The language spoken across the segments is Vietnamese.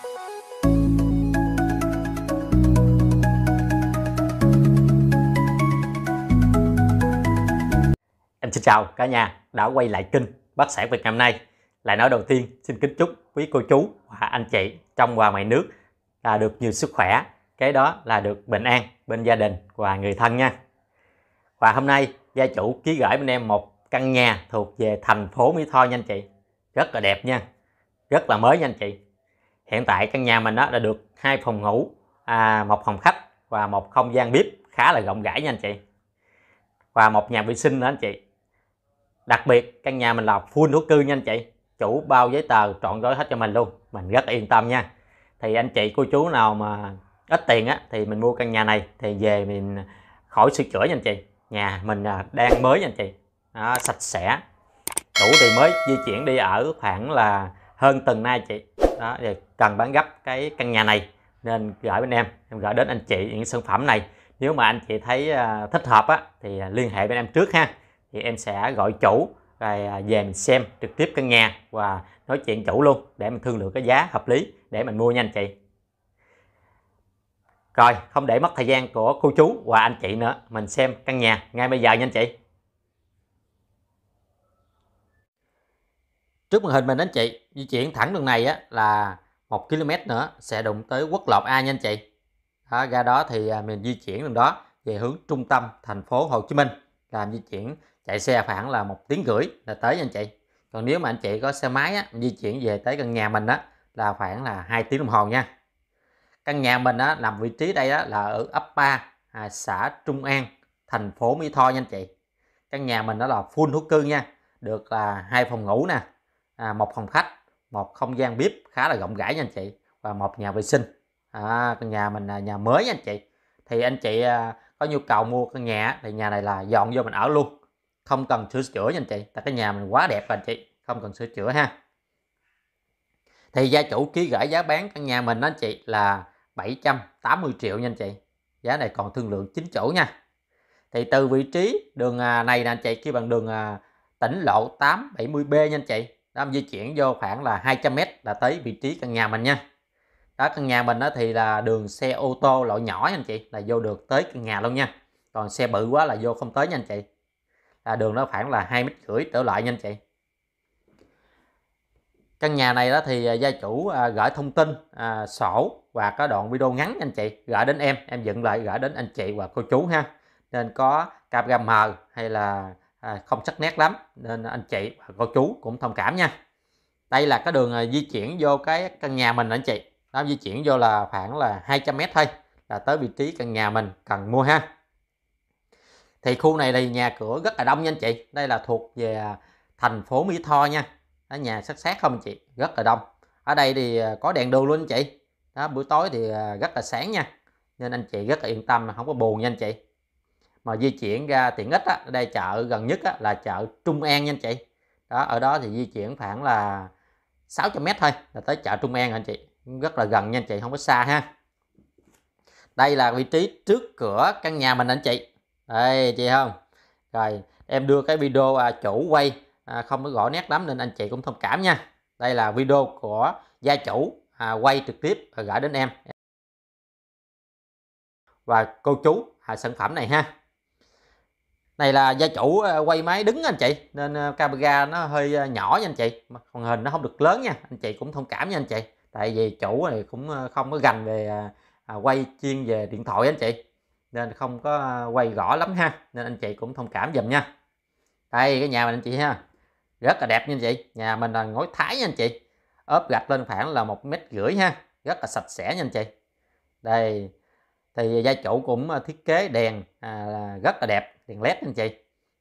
Em xin chào cả nhà đã quay lại kênh Bác sĩ Việt Nam nay. Lại nói đầu tiên xin kính chúc quý cô chú và anh chị trong và ngoài nước là được nhiều sức khỏe, cái đó là được bình an bên gia đình và người thân nha. Và hôm nay gia chủ ký gửi bên em một căn nhà thuộc về thành phố Mỹ Tho nha anh chị. Rất là đẹp nha. Rất là mới nha anh chị hiện tại căn nhà mình đó đã được hai phòng ngủ à, một phòng khách và một không gian bếp khá là rộng rãi nha anh chị và một nhà vệ sinh nữa anh chị đặc biệt căn nhà mình là full thổ cư nha anh chị chủ bao giấy tờ trọn gói hết cho mình luôn mình rất yên tâm nha thì anh chị cô chú nào mà ít tiền á thì mình mua căn nhà này thì về mình khỏi sửa chữa nha anh chị nhà mình à, đang mới nha anh chị đó, sạch sẽ chủ thì mới di chuyển đi ở khoảng là hơn tuần nay chị đó thì cần bán gấp cái căn nhà này nên gửi bên em em gửi đến anh chị những sản phẩm này nếu mà anh chị thấy à, thích hợp á, thì à, liên hệ bên em trước ha thì em sẽ gọi chủ rồi à, về mình xem trực tiếp căn nhà và nói chuyện chủ luôn để mình thương lượng cái giá hợp lý để mình mua nha anh chị rồi không để mất thời gian của cô chú và anh chị nữa mình xem căn nhà ngay bây giờ nha anh chị trước màn hình mình anh chị di chuyển thẳng đường này á, là một km nữa sẽ đụng tới quốc lộ A nha anh chị đó, ra đó thì à, mình di chuyển đường đó về hướng trung tâm thành phố Hồ Chí Minh làm di chuyển chạy xe khoảng là một tiếng rưỡi là tới nha anh chị còn nếu mà anh chị có xe máy á, di chuyển về tới căn nhà mình á, là khoảng là 2 tiếng đồng hồ nha căn nhà mình á, nằm vị trí đây á, là ở ấp 3 à, xã Trung An thành phố Mỹ Tho nha anh chị căn nhà mình đó là full thổ cư nha được là hai phòng ngủ nè à, một phòng khách một không gian bếp khá là rộng rãi nha anh chị và một nhà vệ sinh à, căn nhà mình là nhà mới nha anh chị thì anh chị à, có nhu cầu mua căn nhà thì nhà này là dọn vô mình ở luôn không cần sửa chữa nha anh chị tại cái nhà mình quá đẹp rồi anh chị không cần sửa chữa ha thì gia chủ ký gửi giá bán căn nhà mình đó anh chị là 780 triệu nha anh chị giá này còn thương lượng chính chủ nha thì từ vị trí đường à, này nè anh chị kia bằng đường à, tỉnh lộ 870B nha anh chị đang di chuyển vô khoảng là 200 m là tới vị trí căn nhà mình nha đó căn nhà mình đó thì là đường xe ô tô loại nhỏ anh chị là vô được tới căn nhà luôn nha còn xe bự quá là vô không tới nha anh chị là đường nó khoảng là hai mét rưỡi trở lại nha anh chị căn nhà này đó thì à, gia chủ à, gửi thông tin à, sổ và có đoạn video ngắn anh chị gửi đến em em dựng lại gửi đến anh chị và cô chú ha nên có camera mờ hay là À, không sắc nét lắm nên anh chị và cô chú cũng thông cảm nha đây là cái đường à, di chuyển vô cái căn nhà mình anh chị nó di chuyển vô là khoảng là 200m thôi là tới vị trí căn nhà mình cần mua ha thì khu này thì nhà cửa rất là đông nha anh chị đây là thuộc về à, thành phố Mỹ Tho nha ở nhà sát sát không anh chị rất là đông ở đây thì có đèn đường luôn anh chị đó buổi tối thì rất là sáng nha nên anh chị rất là yên tâm không có buồn nha anh chị mà di chuyển ra tiện ích á, đây chợ gần nhất á, là chợ Trung An nha anh chị đó ở đó thì di chuyển khoảng là 600 mét thôi là tới chợ Trung An anh chị rất là gần nha anh chị không có xa ha đây là vị trí trước cửa căn nhà mình anh chị đây chị không rồi em đưa cái video à, chủ quay à, không có rõ nét lắm nên anh chị cũng thông cảm nha đây là video của gia chủ à, quay trực tiếp và gửi đến em và cô chú à, sản phẩm này ha này là gia chủ ờ, quay máy đứng anh chị nên ờ, camera nó hơi ờ, nhỏ nha anh chị màn hình nó không được lớn nha anh chị cũng thông cảm nha anh chị tại vì chủ này cũng không có gành về à, quay chuyên về điện thoại anh chị nên không có quay rõ lắm ha nên anh chị cũng thông cảm dùm nha đây cái nhà mình anh chị ha rất là đẹp nha anh chị nhà mình là ngói thái nha anh chị ốp gạch lên khoảng là một mét rưỡi ha rất là sạch sẽ nha anh chị đây thì gia chủ cũng ờ, thiết kế đèn à, rất là đẹp đèn led anh chị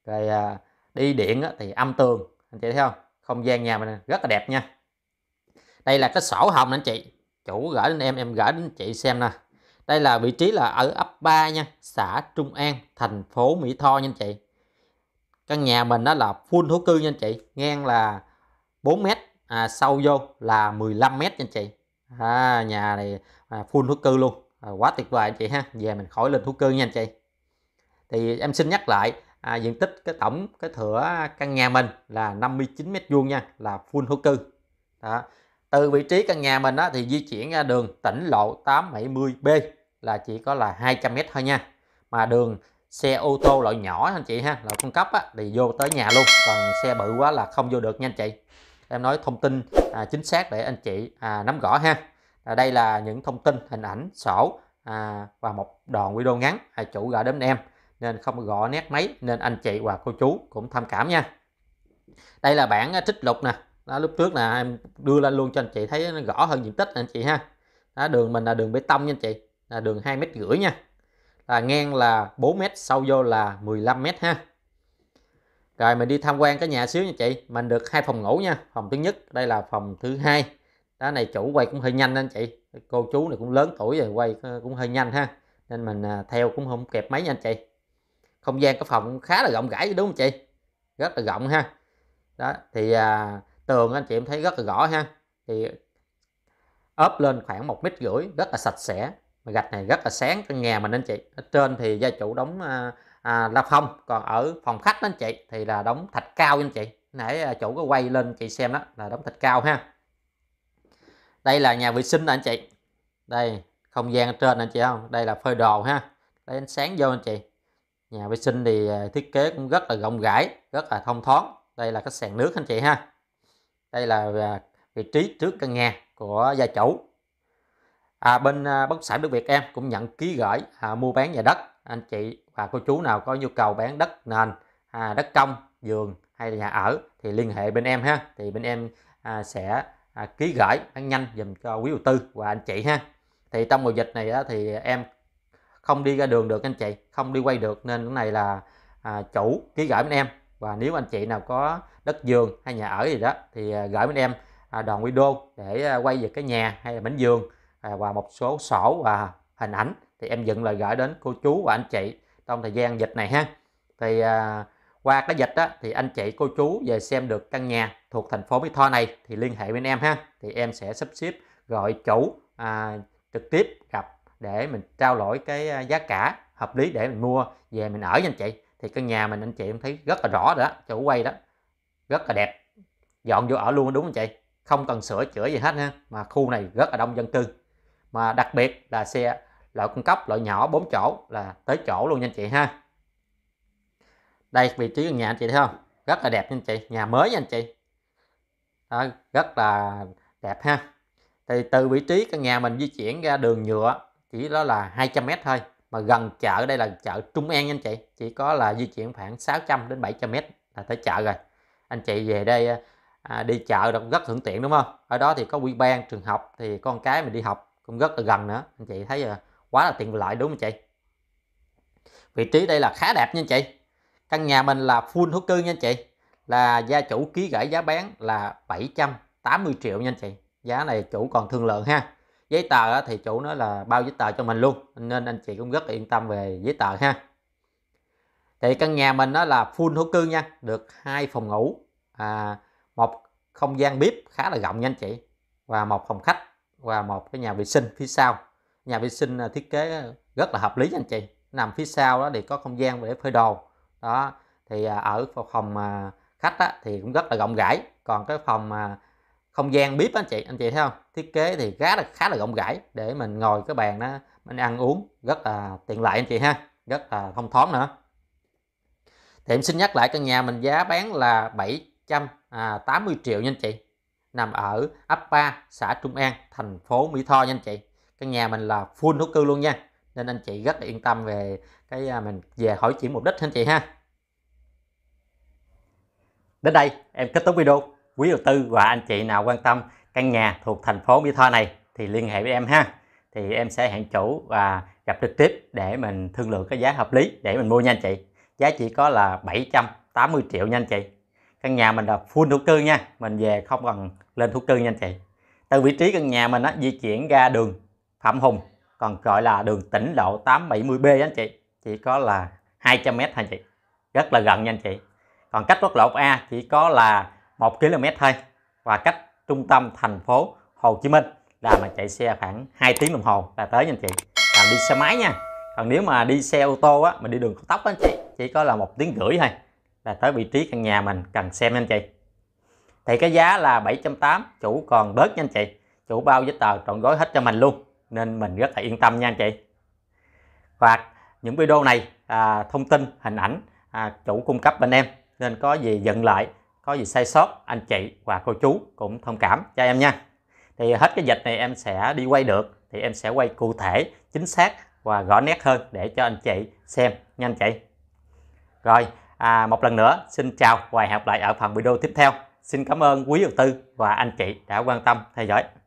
rồi à, đi điện á, thì âm tường anh chị thấy không không gian nhà mình rất là đẹp nha đây là cái sổ hồng anh chị chủ gửi đến em em gửi đến chị xem nè đây là vị trí là ở ấp 3 nha xã Trung An thành phố Mỹ Tho nha anh chị căn nhà mình đó là full thổ cư nha anh chị ngang là 4 mét à, sâu vô là 15 mét nha anh chị à, nhà này à, full thổ cư luôn à, quá tuyệt vời anh chị ha về mình khỏi lên thú cưng nha anh chị thì em xin nhắc lại à, diện tích cái tổng cái thửa căn nhà mình là 59 mét vuông nha là full thổ cư đó. từ vị trí căn nhà mình đó, thì di chuyển ra đường tỉnh lộ 870B là chỉ có là 200 mét thôi nha mà đường xe ô tô loại nhỏ anh chị ha là cung cấp á, thì vô tới nhà luôn còn xe bự quá là không vô được nha anh chị em nói thông tin à, chính xác để anh chị à, nắm rõ ha à, đây là những thông tin hình ảnh sổ à, và một đoạn video ngắn à, chủ gọi đến em nên không gõ nét máy nên anh chị và cô chú cũng tham cảm nha đây là bản à, trích lục nè đó, lúc trước là em đưa lên luôn cho anh chị thấy nó rõ hơn diện tích anh chị ha đó, đường mình là đường bê tông nha anh chị là đường 2 mét rưỡi nha là ngang là 4 mét sâu vô là 15 mét ha rồi mình đi tham quan cái nhà xíu nha chị mình được hai phòng ngủ nha phòng thứ nhất đây là phòng thứ hai đá này chủ quay cũng hơi nhanh anh chị cô chú này cũng lớn tuổi rồi quay ờ, cũng hơi nhanh ha nên mình à, theo cũng không kẹp mấy nha anh chị không gian cái phòng khá là rộng rãi đúng không chị rất là rộng ha đó thì à, tường anh chị em thấy rất là rõ ha thì ốp lên khoảng một mét rưỡi rất là sạch sẽ mà gạch này rất là sáng cái nhà mình anh chị ở trên thì gia chủ đóng à, à, la phong còn ở phòng khách đó anh chị thì là đóng thạch cao anh chị nãy à, chủ có quay lên chị xem đó là đóng thạch cao ha đây là nhà vệ sinh anh chị đây không gian ở trên anh chị không đây là phơi đồ ha lấy ánh sáng vô anh chị nhà vệ sinh thì à, thiết kế cũng rất là rộng rãi rất là thông thoáng đây là cái sàn nước anh chị ha đây là à, vị trí trước căn nhà của gia chủ à, bên à, bất sản đất Việt em cũng nhận ký gửi à, mua bán nhà đất anh chị và cô chú nào có nhu cầu bán đất nền à, đất công giường hay là nhà ở thì liên hệ bên em ha thì bên em à, sẽ à, ký gửi bán nhanh dùm cho quý đầu tư và anh chị ha thì trong mùa dịch này đó thì em không đi ra đường được anh chị không đi quay được nên cái này là à, chủ ký gửi bên em và nếu anh chị nào có đất giường hay nhà ở gì đó thì à, gửi bên em à, đoàn video để à, quay về cái nhà hay là mảnh vườn à, và một số sổ và hình ảnh thì em dựng lời gửi đến cô chú và anh chị trong thời gian dịch này ha thì à, qua cái dịch á, thì anh chị cô chú về xem được căn nhà thuộc thành phố Mỹ Tho này thì liên hệ với em ha thì em sẽ sắp xếp gọi chủ à, trực tiếp gặp để mình trao đổi cái à, giá cả hợp lý để mình mua về mình ở nha anh chị thì căn nhà mình anh chị em thấy rất là rõ rồi đó chủ quay đó rất là đẹp dọn vô ở luôn đúng không chị không cần sửa chữa gì hết ha mà khu này rất là đông dân cư mà đặc biệt là xe loại cung cấp loại nhỏ 4 chỗ là tới chỗ luôn nha anh chị ha đây vị trí của nhà anh chị thấy không rất là đẹp nha anh chị nhà mới nha anh chị đó, rất là đẹp ha thì từ vị trí căn nhà mình di chuyển ra đường nhựa chỉ đó là 200m thôi mà gần chợ đây là chợ Trung An nha anh chị chỉ có là di chuyển khoảng 600 đến 700m là tới chợ rồi anh chị về đây à, à đi chợ được rất thuận tiện đúng không ở đó thì có quy ban trường học thì con cái mình đi học cũng rất là gần nữa anh chị thấy à, quá là tiện lợi đúng không chị vị trí đây là khá đẹp nha anh chị căn nhà mình là full thổ cư nha anh chị là gia chủ ký gửi giá bán là 780 triệu nha anh chị giá này chủ còn thương lượng ha giấy tờ thì chủ nói là bao giấy tờ cho mình luôn nên anh chị cũng rất yên tâm về giấy tờ ha thì căn nhà mình đó là full thổ cư nha được hai phòng ngủ à, một không gian bếp khá là rộng nha anh chị và một phòng khách và một cái nhà vệ sinh phía sau nhà vệ sinh à, thiết kế rất là hợp lý nha anh chị nằm phía sau đó thì có không gian để phơi đồ đó thì à, ở phòng à, khách á, thì cũng rất là rộng rãi còn cái phòng à, không gian bếp anh chị anh chị thấy không thiết kế thì khá là khá là rộng rãi để mình ngồi cái bàn đó mình ăn uống rất là tiện lợi anh chị ha rất là thông thoáng nữa thì em xin nhắc lại căn nhà mình giá bán là 780 triệu nha anh chị nằm ở ấp 3 xã Trung An thành phố Mỹ Tho nha anh chị căn nhà mình là full thổ cư luôn nha nên anh chị rất là yên tâm về cái mình về hỏi chuyển mục đích anh chị ha Đến đây em kết thúc video. Quý đầu tư và anh chị nào quan tâm căn nhà thuộc thành phố Mỹ Tho này thì liên hệ với em ha. Thì em sẽ hẹn chủ và gặp trực tiếp để mình thương lượng cái giá hợp lý để mình mua nha anh chị. Giá chỉ có là 780 triệu nha anh chị. Căn nhà mình là full thổ cư nha, mình về không cần lên thổ cư nha anh chị. Từ vị trí căn nhà mình á, di chuyển ra đường Phạm Hùng, còn gọi là đường tỉnh lộ 870B anh chị. Chỉ có là 200m thôi anh chị. Rất là gần nha anh chị còn cách quốc lộ A chỉ có là 1 km thôi và cách trung tâm thành phố Hồ Chí Minh là mình chạy xe khoảng 2 tiếng đồng hồ là tới nha anh chị Còn đi xe máy nha còn nếu mà đi xe ô tô á mình đi đường cao tốc á anh chị chỉ có là một tiếng rưỡi thôi là tới vị trí căn nhà mình cần xem nha anh chị thì cái giá là 780 chủ còn bớt nha anh chị chủ bao giấy tờ trọn gói hết cho mình luôn nên mình rất là yên tâm nha anh chị và những video này à, thông tin hình ảnh à, chủ cung cấp bên em nên có gì giận lại có gì sai sót anh chị và cô chú cũng thông cảm cho em nha thì hết cái dịch này em sẽ đi quay được thì em sẽ quay cụ thể chính xác và rõ nét hơn để cho anh chị xem nha anh chị rồi à, một lần nữa xin chào và hẹn gặp lại ở phần video tiếp theo xin cảm ơn quý đầu tư và anh chị đã quan tâm theo dõi